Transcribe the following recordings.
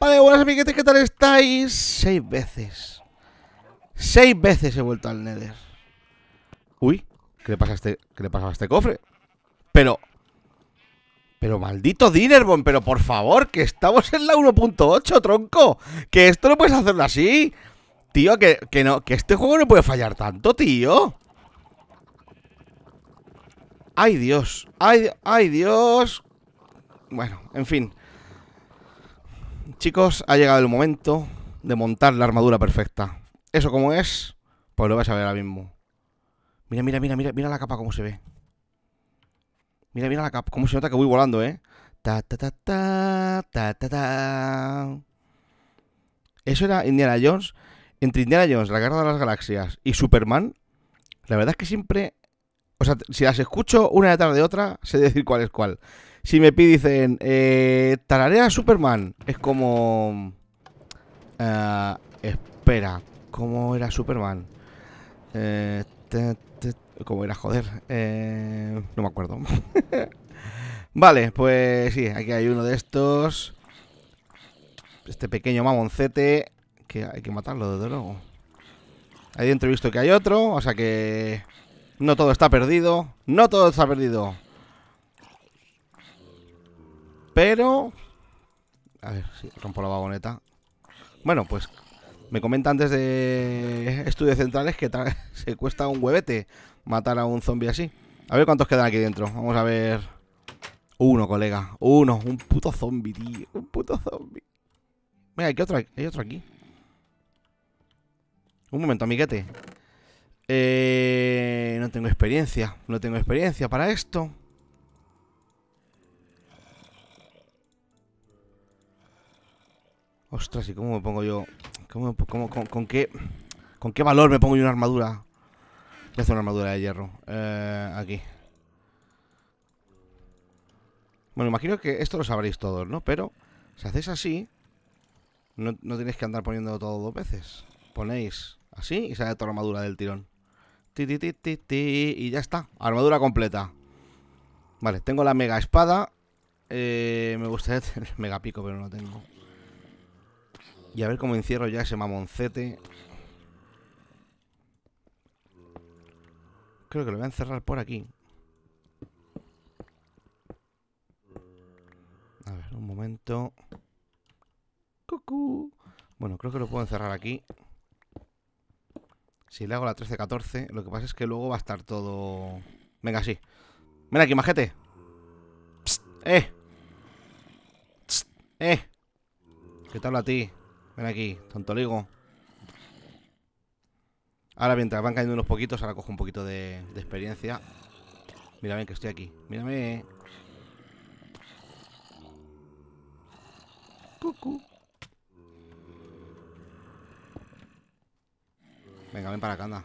de buenas amiguetes, ¿qué tal estáis? Seis veces. Seis veces he vuelto al Nether. Uy, ¿qué le pasa a este, qué le pasa a este cofre? Pero... Pero maldito Dinnerbon, pero por favor, que estamos en la 1.8, tronco. Que esto no puedes hacerlo así. Tío, que, que no, que este juego no puede fallar tanto, tío. Ay, Dios. Ay, ay, Dios. Bueno, en fin. Chicos, ha llegado el momento de montar la armadura perfecta. Eso como es, pues lo vais a ver ahora mismo. Mira, mira, mira, mira, mira la capa como se ve. Mira, mira la capa, cómo se nota que voy volando, ¿eh? Ta ta ta ta ta ta ta. Eso era Indiana Jones. Entre Indiana Jones, La Guerra de las Galaxias y Superman, la verdad es que siempre o sea, si las escucho una detrás de otra, sé decir cuál es cuál si me piden, eh, tararea Superman, es como... Eh, espera, ¿cómo era Superman? Eh, ¿Cómo era, joder? Eh, no me acuerdo. vale, pues sí, aquí hay uno de estos. Este pequeño mamoncete, que hay que matarlo, desde luego. Ahí dentro he visto que hay otro, o sea que... No todo está perdido. No todo está perdido. Pero... A ver si rompo la vagoneta. Bueno, pues me comentan de Estudios Centrales que se cuesta un huevete matar a un zombie así. A ver cuántos quedan aquí dentro. Vamos a ver. Uno, colega. Uno. Un puto zombie, tío. Un puto zombie. Mira, hay otro, hay otro aquí. Un momento, amiguete. Eh, no tengo experiencia. No tengo experiencia para esto. Ostras, ¿y cómo me pongo yo? con, qué, ¿Con qué valor me pongo yo una armadura? Voy a una armadura de hierro. Eh, aquí. Bueno, imagino que esto lo sabréis todos, ¿no? Pero si hacéis así, no, no tenéis que andar poniéndolo todo dos veces. Ponéis así y sale toda la armadura del tirón. Ti, ti, ti, ti, y ya está. Armadura completa. Vale, tengo la mega espada. Eh, me gustaría tener mega pico, pero no tengo. Y a ver cómo encierro ya ese mamoncete. Creo que lo voy a encerrar por aquí. A ver, un momento. Cucú. Bueno, creo que lo puedo encerrar aquí. Si le hago la 13-14, lo que pasa es que luego va a estar todo... Venga, sí. Ven aquí, majete. Psst, eh. eh. ¿Qué tal a ti? Ven aquí, tontoligo. Ahora mientras van cayendo unos poquitos, ahora cojo un poquito de, experiencia. Mírame que estoy aquí. Mírame. Cucu. Venga, ven para acá, anda.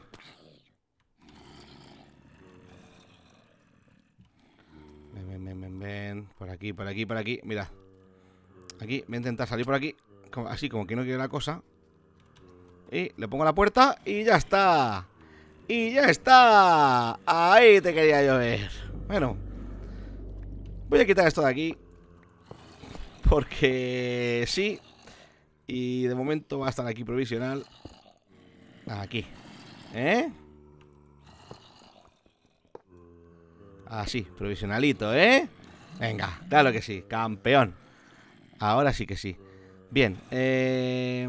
Ven, ven, ven, ven, ven. Por aquí, por aquí, por aquí. Mira. Aquí, voy a intentar salir por aquí así como que no quiere la cosa. Y le pongo la puerta y ya está. Y ya está. Ahí te quería yo ver. Bueno. Voy a quitar esto de aquí. Porque sí. Y de momento va a estar aquí provisional. Aquí. ¿Eh? Así, provisionalito, ¿eh? Venga, claro que sí, campeón. Ahora sí que sí. Bien. Eh...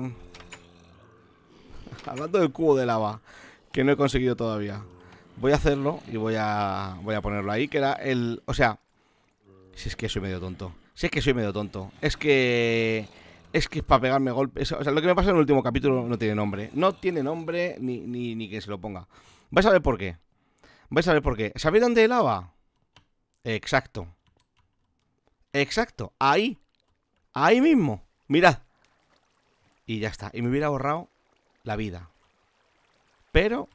Hablando del cubo de lava, que no he conseguido todavía. Voy a hacerlo y voy a, voy a ponerlo ahí, que era el... O sea, si es que soy medio tonto. Si es que soy medio tonto. Es que... Es que para pegarme golpes. O sea, lo que me pasa en el último capítulo no tiene nombre. No tiene nombre ni, ni, que se lo ponga. Vais a ver por qué. Vais a ver por qué. ¿Sabéis dónde el lava? Exacto. Exacto. Ahí. Ahí mismo. Mira. Y ya está. Y me hubiera borrado la vida. Pero,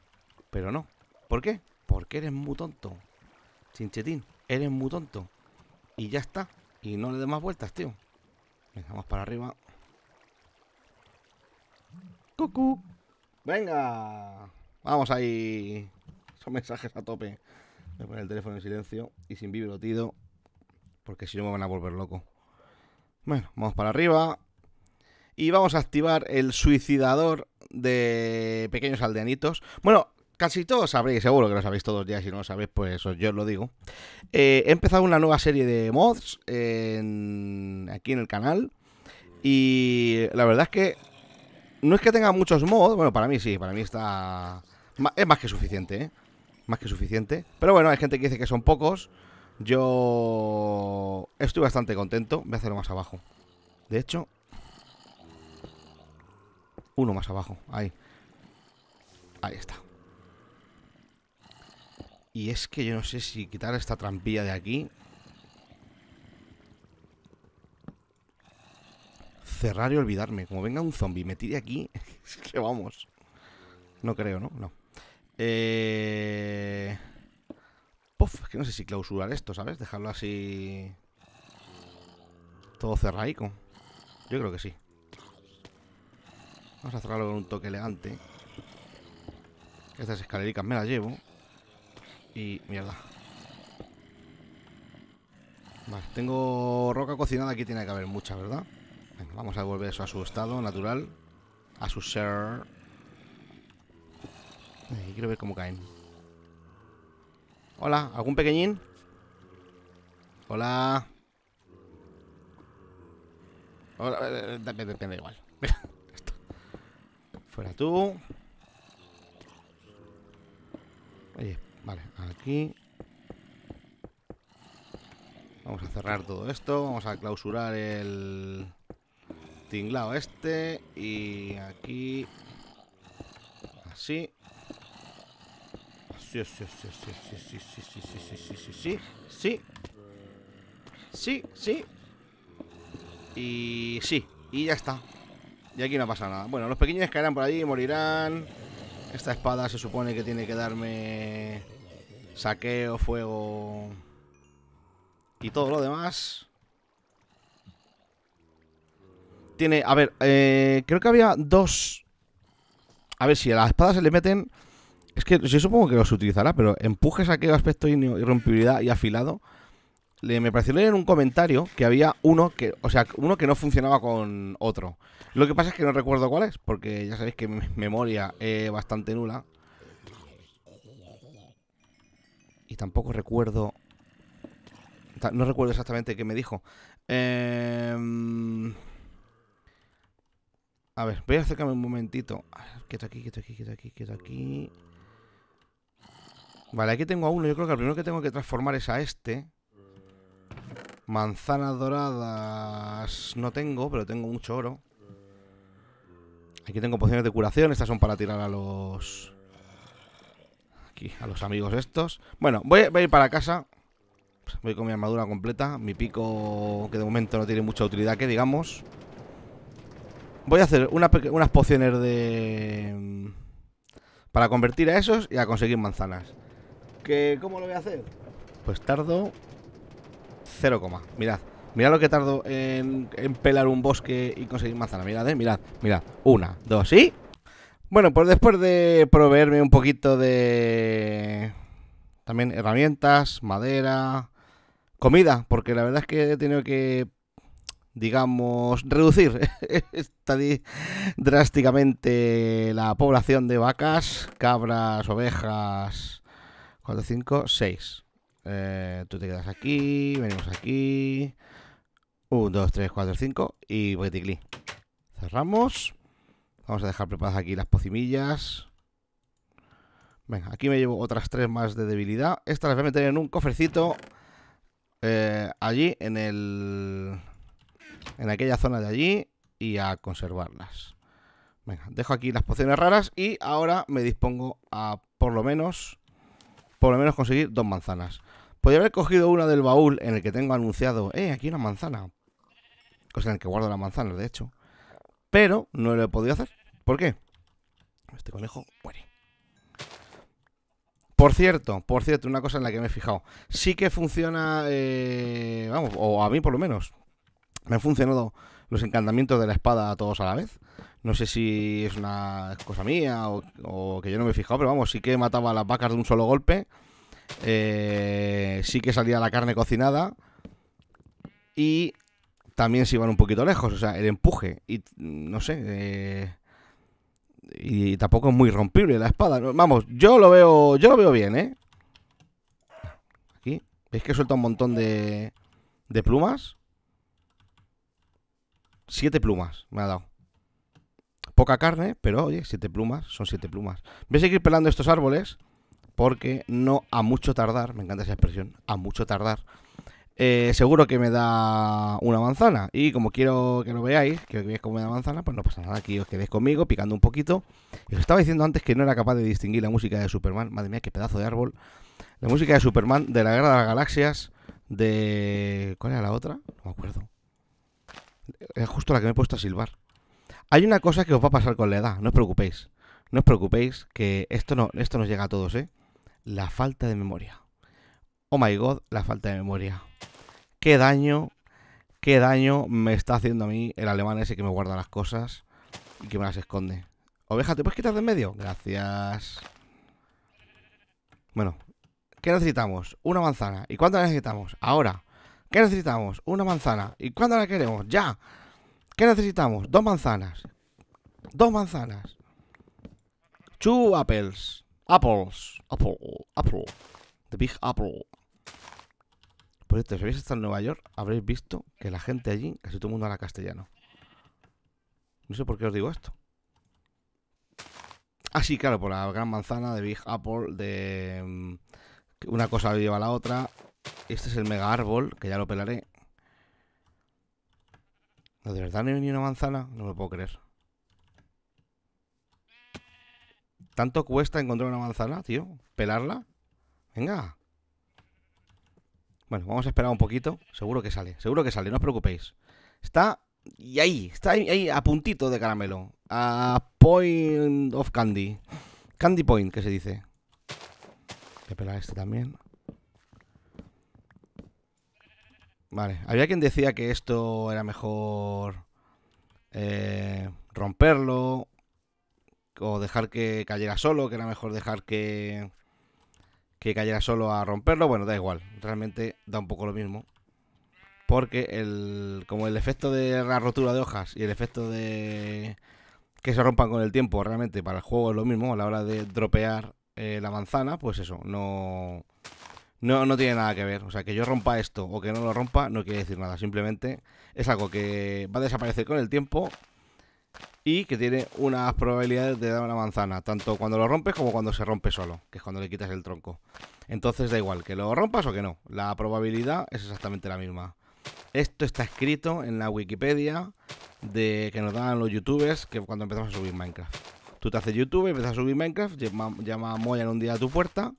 pero no. ¿Por qué? Porque eres muy tonto. Chinchetín, eres muy tonto. Y ya está. Y no le des más vueltas, tío. Venga, vamos para arriba. Cucu. Venga. Vamos ahí. Son mensajes a tope. Voy a poner el teléfono en silencio y sin tío Porque si no me van a volver loco. Bueno, vamos para arriba. Y vamos a activar el suicidador de pequeños aldeanitos. Bueno, casi todos sabréis, seguro que lo sabéis todos ya. Si no lo sabéis, pues yo os lo digo. Eh, he empezado una nueva serie de mods aquí en el canal. Y la verdad es que no es que tenga muchos mods. Bueno, para mí sí, para mí está... Es más que suficiente, ¿eh? Más que suficiente. Pero bueno, hay gente que dice que son pocos. Yo estoy bastante contento. Voy a hacerlo más abajo. De hecho, uno más abajo. Ahí. Ahí está. Y es que yo no sé si quitar esta trampilla de aquí. Cerrar y olvidarme. Como venga un zombie me tire aquí. Es que vamos. No creo, ¿no? No. Eh... Puff, es que no sé si clausurar esto, ¿sabes? Dejarlo así... Todo cerraico. Yo creo que sí. Vamos a cerrarlo con un toque elegante. Estas escaleras me las llevo. Y... mierda. Vale, tengo roca cocinada. Aquí tiene que haber mucha, ¿verdad? Venga, vamos a devolver eso a su estado natural. A su ser... y quiero ver cómo caen. Hola, ¿algún pequeñín? Hola. Hola, eh, eh, da igual. esto. Fuera tú. Oye, vale, aquí. Vamos a cerrar todo esto. Vamos a clausurar el tinglado este. Y aquí. Así sí, sí, sí, sí, sí, sí, sí, sí, sí, sí, sí, sí, sí, y sí, y ya está. Y aquí no pasa nada. Bueno, los pequeños caerán por allí, morirán. Esta espada se supone que tiene que darme saqueo, fuego y todo lo demás. Tiene, a ver, creo que había dos... A ver, si a las espadas se le meten es que yo supongo que los utilizará, pero empujes a aquel aspecto, irrompibilidad y afilado. me pareció leer en un comentario que había uno que, o sea, uno que no funcionaba con otro. Lo que pasa es que no recuerdo cuál es, porque ya sabéis que mi memoria es bastante nula. Y tampoco recuerdo. No recuerdo exactamente qué me dijo. Em, a ver, voy a acercarme un momentito. Ah, quieto aquí, quieto aquí, quieto aquí, quieto aquí. Vale, aquí tengo a uno. Yo creo que el primero que tengo que transformar es a este. Manzanas doradas no tengo, pero tengo mucho oro. Aquí tengo pociones de curación. Estas son para tirar a los... Aquí, a los amigos estos. Bueno, voy, a ir para casa. Voy con mi armadura completa. Mi pico, que de momento no tiene mucha utilidad, que digamos. Voy a hacer unas pociones de... Mm, para convertir a esos y a conseguir manzanas. ¿Que ¿Cómo lo voy a hacer? Pues tardo 0, mirad. Mirad lo que tardo en, pelar un bosque y conseguir manzana. Mirad, eh, mirad, mirad. Una, dos y... Bueno, pues después de proveerme un poquito de... También herramientas, madera, comida, porque la verdad es que he tenido que, digamos, reducir drásticamente la población de vacas, cabras, ovejas 4, 5, 6. tú te quedas aquí, venimos aquí. 1, 2, 3, 4, 5 y voy boqueticlí. Cerramos. Vamos a dejar preparadas aquí las pocimillas. Venga, aquí me llevo otras tres más de debilidad. Estas las voy a meter en un cofrecito. Eh, allí, en el... En aquella zona de allí. Y a conservarlas. Venga, dejo aquí las pociones raras y ahora me dispongo a, por lo menos, por lo menos conseguir dos manzanas. Podría haber cogido una del baúl en el que tengo anunciado, eh, aquí una manzana. Cosa en el que guardo las manzanas, de hecho. Pero no lo he podido hacer. ¿Por qué? Este conejo muere. Por cierto, por cierto, una cosa en la que me he fijado. Sí que funciona, eh, vamos, o a mí por lo menos. Me ha funcionado los encantamientos de la espada a todos a la vez. No sé si es una cosa mía o, que yo no me he fijado, pero vamos, sí que mataba a las vacas de un solo golpe. Eh, sí que salía la carne cocinada. Y también se iban un poquito lejos, o sea, el empuje. Y no sé. Eh, y tampoco es muy rompible la espada. Vamos, yo lo veo. Yo lo veo bien, ¿eh? Aquí. ¿Veis que suelta un montón de. de plumas? siete plumas me ha dado. Poca carne, pero oye, siete plumas, son siete plumas. Voy a seguir pelando estos árboles porque no a mucho tardar, me encanta esa expresión, a mucho tardar, eh, seguro que me da una manzana. Y como quiero que lo veáis, que veáis cómo me da manzana, pues no pasa nada, aquí os quedéis conmigo picando un poquito. os estaba diciendo antes que no era capaz de distinguir la música de Superman, madre mía, qué pedazo de árbol. La música de Superman, de la Guerra de las Galaxias, de... ¿Cuál era la otra? No me acuerdo es justo la que me he puesto a silbar. Hay una cosa que os va a pasar con la edad, no os preocupéis. No os preocupéis que esto no esto nos llega a todos, ¿eh? La falta de memoria. Oh my god, la falta de memoria. Qué daño, qué daño me está haciendo a mí el alemán ese que me guarda las cosas y que me las esconde. Oveja, ¿te puedes quitar de en medio? Gracias. Bueno, ¿qué necesitamos? Una manzana. ¿Y cuánto necesitamos? Ahora. ¿Qué necesitamos? Una manzana. ¿Y cuándo la queremos? Ya. ¿Qué necesitamos? Dos manzanas. Dos manzanas. Two apples. Apples. Apple. Apple. The Big Apple. Por esto, si habéis estado en Nueva York, habréis visto que la gente allí, casi todo el mundo habla castellano. No sé por qué os digo esto. Ah, sí, claro, por la gran manzana de Big Apple, de... Mm, una cosa lleva a la otra. Este es el mega árbol, que ya lo pelaré. No, de verdad no hay ni una manzana. No me lo puedo creer. ¿Tanto cuesta encontrar una manzana, tío? ¿Pelarla? Venga. Bueno, vamos a esperar un poquito. Seguro que sale, seguro que sale, no os preocupéis. Está y ahí, está ahí, ahí a puntito de caramelo. A point of candy. Candy point, que se dice. Voy a pelar este también. Vale. Había quien decía que esto era mejor eh, romperlo o dejar que cayera solo, que era mejor dejar que, que cayera solo a romperlo. Bueno, da igual. Realmente da un poco lo mismo. Porque el, como el efecto de la rotura de hojas y el efecto de que se rompan con el tiempo realmente para el juego es lo mismo a la hora de dropear eh, la manzana, pues eso, no no, no tiene nada que ver. O sea, que yo rompa esto o que no lo rompa no quiere decir nada. Simplemente es algo que va a desaparecer con el tiempo y que tiene unas probabilidades de dar una manzana, tanto cuando lo rompes como cuando se rompe solo, que es cuando le quitas el tronco. Entonces da igual, que lo rompas o que no. La probabilidad es exactamente la misma. Esto está escrito en la Wikipedia de que nos dan los youtubers que cuando empezamos a subir Minecraft. Tú te haces YouTube, empiezas a subir Minecraft, llama, a Moya en un día a tu puerta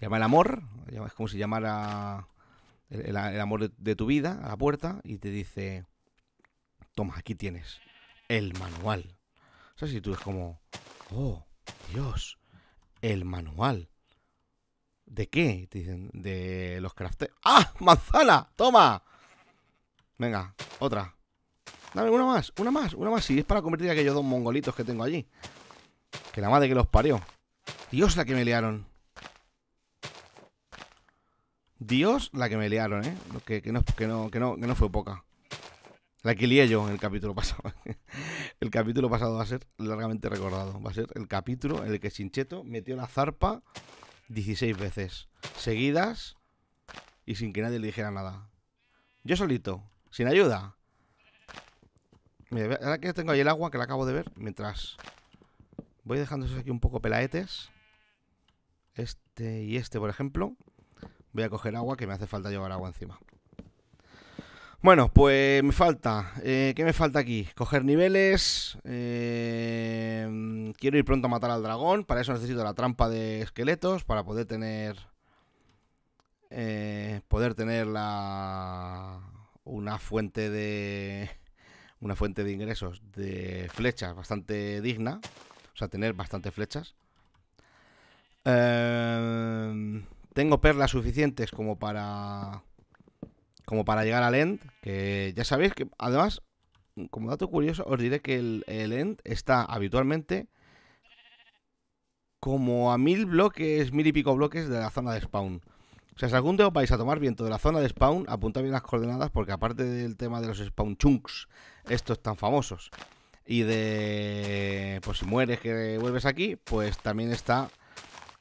llama el amor, es como si llamara el, amor de tu vida a la puerta y te dice, toma, aquí tienes el manual. O sea, si tú es como, oh, Dios, el manual. ¿De qué? Te dicen, de los crafters ¡Ah! ¡Manzana! ¡Toma! Venga, otra. Dame una más, una más, una más. Si es para convertir a aquellos dos mongolitos que tengo allí. Que la madre que los parió. Dios, la que me liaron. Dios, la que me liaron, ¿eh? Que, no, fue poca. La que lié yo en el capítulo pasado. el capítulo pasado va a ser largamente recordado. Va a ser el capítulo en el que Chincheto metió la zarpa 16 veces. Seguidas y sin que nadie le dijera nada. Yo solito, sin ayuda. Mira, ahora que tengo ahí el agua que la acabo de ver, mientras voy dejando aquí un poco pelaetes. Este y este, por ejemplo. Voy a coger agua, que me hace falta llevar agua encima. Bueno, pues me falta. Eh, ¿Qué me falta aquí? Coger niveles. Eh, quiero ir pronto a matar al dragón. Para eso necesito la trampa de esqueletos. Para poder tener. Eh, poder tener la. Una fuente de. Una fuente de ingresos de flechas bastante digna. O sea, tener bastantes flechas. Eh. Tengo perlas suficientes como para. Como para llegar al end. Que ya sabéis que. Además, como dato curioso, os diré que el, end está habitualmente. Como a mil bloques, mil y pico bloques de la zona de spawn. O sea, si algún día os vais a tomar viento de la zona de spawn, apunta bien las coordenadas, porque aparte del tema de los spawn chunks, estos tan famosos, y de, pues si mueres que vuelves aquí, pues también está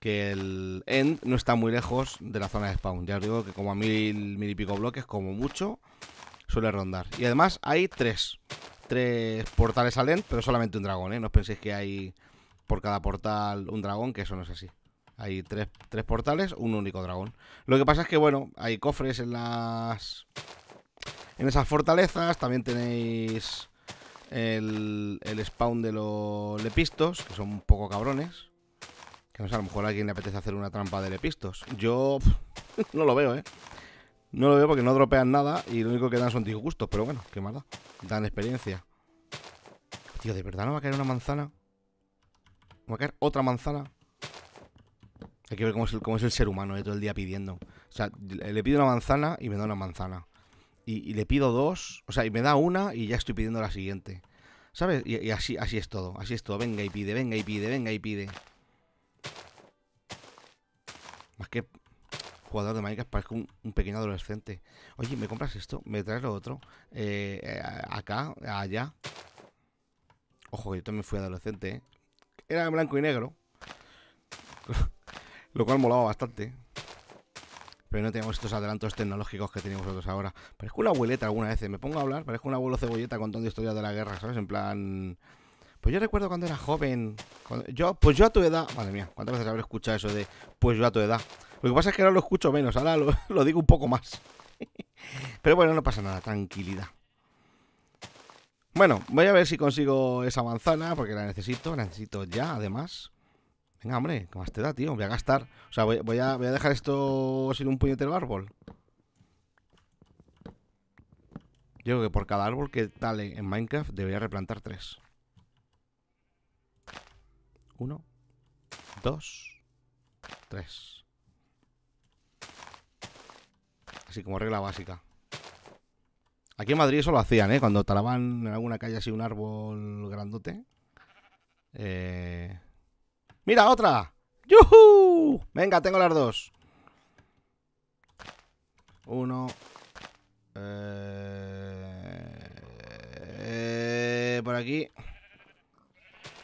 que el end no está muy lejos de la zona de spawn. Ya os digo que como a mil, mil y pico bloques, como mucho, suele rondar. Y además hay tres, tres portales al end, pero solamente un dragón, ¿eh? No os penséis que hay por cada portal un dragón, que eso no es así. Hay tres, tres portales, un único dragón. Lo que pasa es que, bueno, hay cofres en las... En esas fortalezas también tenéis el, el spawn de los lepistos, que son un poco cabrones. Que no sé, a lo mejor a alguien le apetece hacer una trampa de lepistos. Yo no lo veo, ¿eh? No lo veo porque no dropean nada y lo único que dan son disgustos, pero bueno, qué mala. Dan experiencia. Tío, ¿de verdad no va a caer una manzana? ¿Va a caer otra manzana? Hay que ver cómo es el, cómo es el ser humano, eh, todo el día pidiendo. O sea, le pido una manzana y me da una manzana. Y, le pido dos, o sea, y me da una y ya estoy pidiendo la siguiente. ¿Sabes? Y, y así, así es todo, así es todo. Venga y pide, venga y pide, venga y pide. Más que jugador de Minecraft, parezco un, pequeño adolescente. Oye, ¿me compras esto? ¿Me traes lo otro? Eh, eh, acá, allá. Ojo, que yo también fui adolescente, ¿eh? Era blanco y negro. lo cual molaba bastante. Pero no teníamos estos adelantos tecnológicos que tenemos nosotros ahora. Parezco una abueleta alguna vez. ¿eh? Me pongo a hablar, parezco un abuelo cebolleta contando historias de la guerra, ¿sabes? En plan... Pues yo recuerdo cuando era joven. yo, pues yo a tu edad. Madre mía, ¿cuántas veces habré escuchado eso de pues yo a tu edad? Lo que pasa es que ahora lo escucho menos, ahora lo, digo un poco más. Pero bueno, no pasa nada, tranquilidad. Bueno, voy a ver si consigo esa manzana, porque la necesito, la necesito ya, además. Venga, hombre, ¿qué más te da, tío? Voy a gastar. O sea, voy, a, dejar esto sin un puñetero árbol. Yo creo que por cada árbol que tal en Minecraft debería replantar tres. Uno, dos, tres. Así como regla básica. Aquí en Madrid eso lo hacían, ¿eh? Cuando talaban en alguna calle así un árbol grandote. Eh, ¡Mira, otra! ¡Yuhu! Venga, tengo las dos. Uno. Eh, eh, por aquí.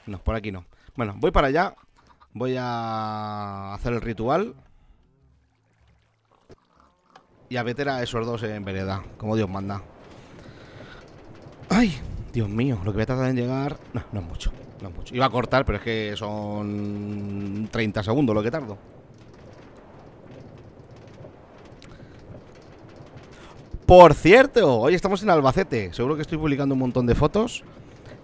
No, por aquí no. Bueno, voy para allá. Voy a hacer el ritual. Y a meter a esos dos en vereda, como Dios manda. ¡Ay! Dios mío, lo que me a tardar en llegar... No, no es mucho, no es mucho. Iba a cortar, pero es que son 30 segundos lo que tardo. Por cierto, hoy estamos en Albacete. Seguro que estoy publicando un montón de fotos.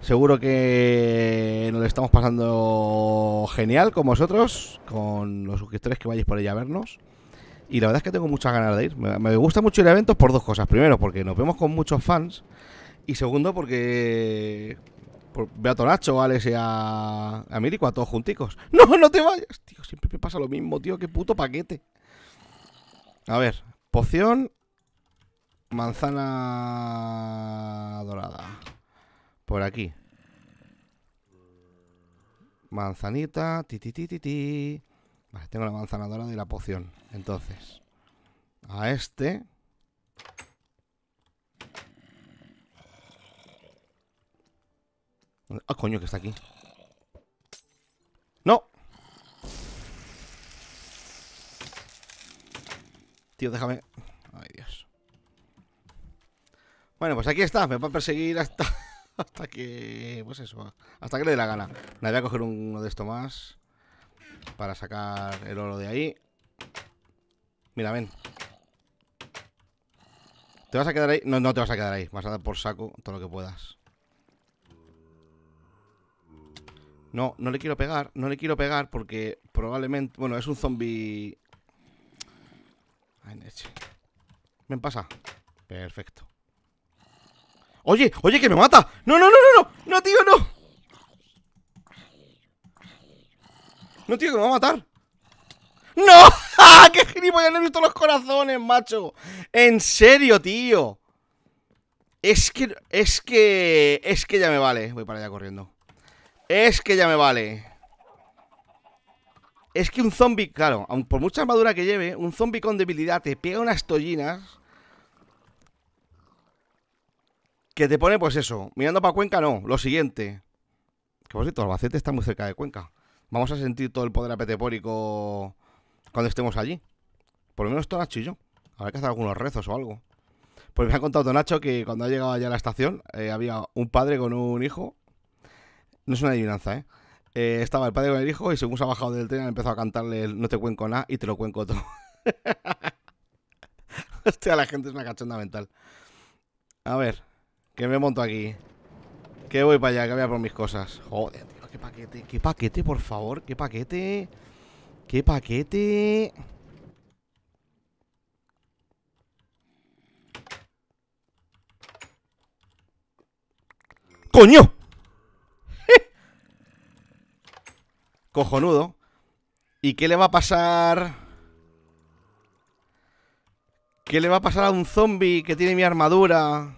Seguro que nos estamos pasando genial con vosotros, con los suscriptores que vayáis por allá a vernos. Y la verdad es que tengo muchas ganas de ir. Me gusta mucho ir a eventos por dos cosas. Primero, porque nos vemos con muchos fans. Y segundo, porque veo a Tonacho, a Alex y a, a Mirico, a todos junticos. No, no te vayas. Tío, siempre me pasa lo mismo, tío. Qué puto paquete. A ver, poción, manzana dorada. Por aquí. Manzanita. Titi ti, ti, Vale, tengo la manzana dorada y la poción. Entonces. A este. Ah, coño, que está aquí. ¡No! Tío, déjame. Ay, Dios. Bueno, pues aquí está. Me va a perseguir hasta. hasta que. Pues eso, hasta que le dé la gana. Me voy a coger uno de estos más. Para sacar el oro de ahí. Mira, ven. ¿Te vas a quedar ahí? No, no te vas a quedar ahí. Vas a dar por saco todo lo que puedas. No, no le quiero pegar. No le quiero pegar porque probablemente. Bueno, es un zombie. me pasa. Perfecto. Oye, oye, que me mata. No, no, no, no, no. No, tío, no. No, tío, que me va a matar. ¡No! ¡Ah! ¡Qué gilipollas! No he visto los corazones, macho. En serio, tío. Es que, es que, es que ya me vale. Voy para allá corriendo. Es que ya me vale. Es que un zombie, claro, por mucha armadura que lleve, un zombie con debilidad te pega unas tollinas. que te pone, pues eso, mirando para Cuenca, no, lo siguiente. Que por cierto, Albacete está muy cerca de Cuenca. Vamos a sentir todo el poder apetepórico cuando estemos allí. Por lo menos Tonacho y yo. Habrá que hacer algunos rezos o algo. Pues me ha contado Nacho que cuando ha llegado allá a la estación eh, había un padre con un hijo. No es una adivinanza, ¿eh? ¿eh? estaba el padre con el hijo y según se ha bajado del tren empezado a cantarle el No te cuenco nada y te lo cuenco todo. Hostia, la gente es una cachonda mental. A ver. Que me monto aquí. Que voy para allá, que voy a por mis cosas. Joder, tío, qué paquete. Qué paquete, por favor. Qué paquete. Qué paquete. ¡Coño! Cojonudo. ¿Y qué le va a pasar? ¿Qué le va a pasar a un zombie que tiene mi armadura?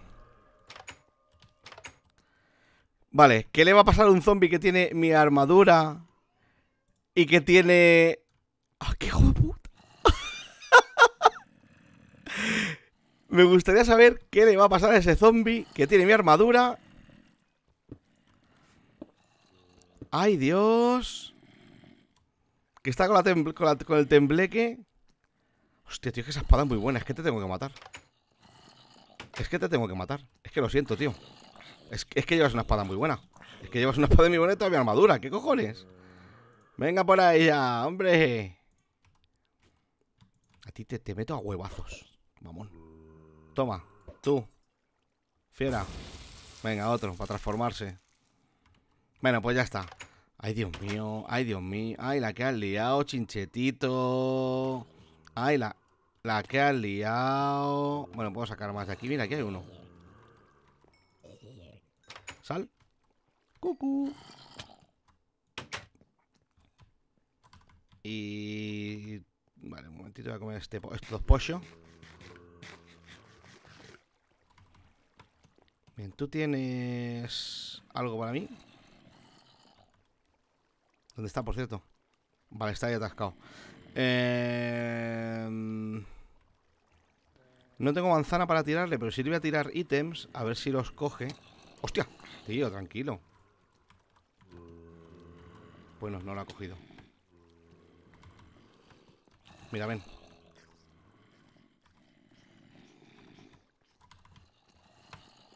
Vale, ¿qué le va a pasar a un zombie que tiene mi armadura? Y que tiene... ¡Ah, qué hijo de puta! Me gustaría saber qué le va a pasar a ese zombie que tiene mi armadura. ¡Ay, Dios! Que está con, el tembleque. Hostia, tío, que esa espada es muy buena. Es que te tengo que matar. Es que te tengo que matar. Es que lo siento, tío. Es, que llevas una espada muy buena. Es que llevas una espada muy buena y todavía armadura. ¿Qué cojones? Venga por ahí ya, hombre. A ti te, meto a huevazos. Vamos. Toma, tú. Fiera. Venga, otro, para transformarse. Bueno, pues ya está. Ay, Dios mío, ay, Dios mío. Ay, la que has liado, chinchetito. Ay, la, la que has liado. Bueno, puedo sacar más de aquí. Mira, aquí hay uno. Sal. Cucu. Y... Vale, un momentito voy a comer este, estos pollos. Bien, tú tienes algo para mí. ¿Dónde está, por cierto? Vale, está ahí atascado. Em, no tengo manzana para tirarle, pero sirve voy a tirar ítems, a ver si los coge. Hostia, tío, tranquilo. Bueno, no lo ha cogido. Mira, ven.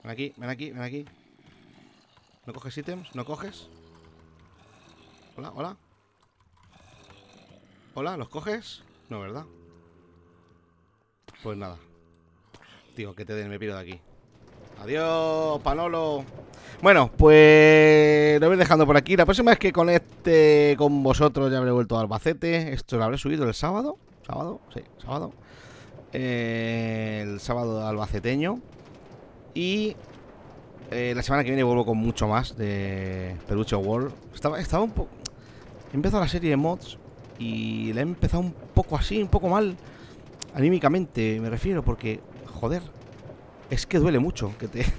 Ven aquí, ven aquí, ven aquí. ¿No coges ítems? ¿No coges? Hola, hola. Hola, ¿los coges? No, ¿verdad? Pues nada. Tío, que te den, me piro de aquí. Adiós, Panolo. Bueno, pues lo voy dejando por aquí. La próxima vez que conecte con vosotros ya habré vuelto a Albacete. Esto lo habré subido el sábado. ¿Sábado? Sí, sábado. Eh, el sábado albaceteño. Y eh, la semana que viene vuelvo con mucho más de Peluche World. Estaba, estaba un poco... Empezó la serie de mods y la he empezado un poco así, un poco mal. Anímicamente me refiero porque, joder, es que duele mucho que te.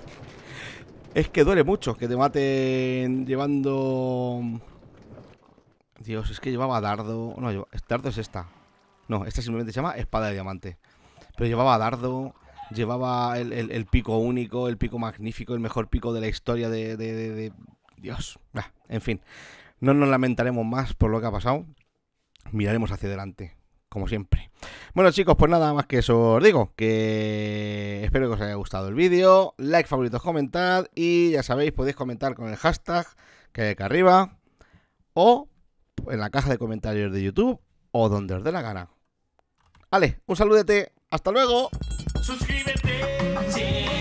Es que duele mucho que te maten llevando. Dios, es que llevaba dardo. No, dardo es esta. No, esta simplemente se llama espada de diamante. Pero llevaba dardo, llevaba el, pico único, el pico magnífico, el mejor pico de la historia de. Dios. en fin, no nos lamentaremos más por lo que ha pasado. Miraremos hacia adelante como siempre. Bueno chicos, pues nada más que eso os digo, que espero que os haya gustado el vídeo, like, favoritos, comentad y ya sabéis, podéis comentar con el hashtag que hay acá arriba o en la caja de comentarios de YouTube o donde os dé la gana. Vale, un saludete, hasta luego. Suscríbete.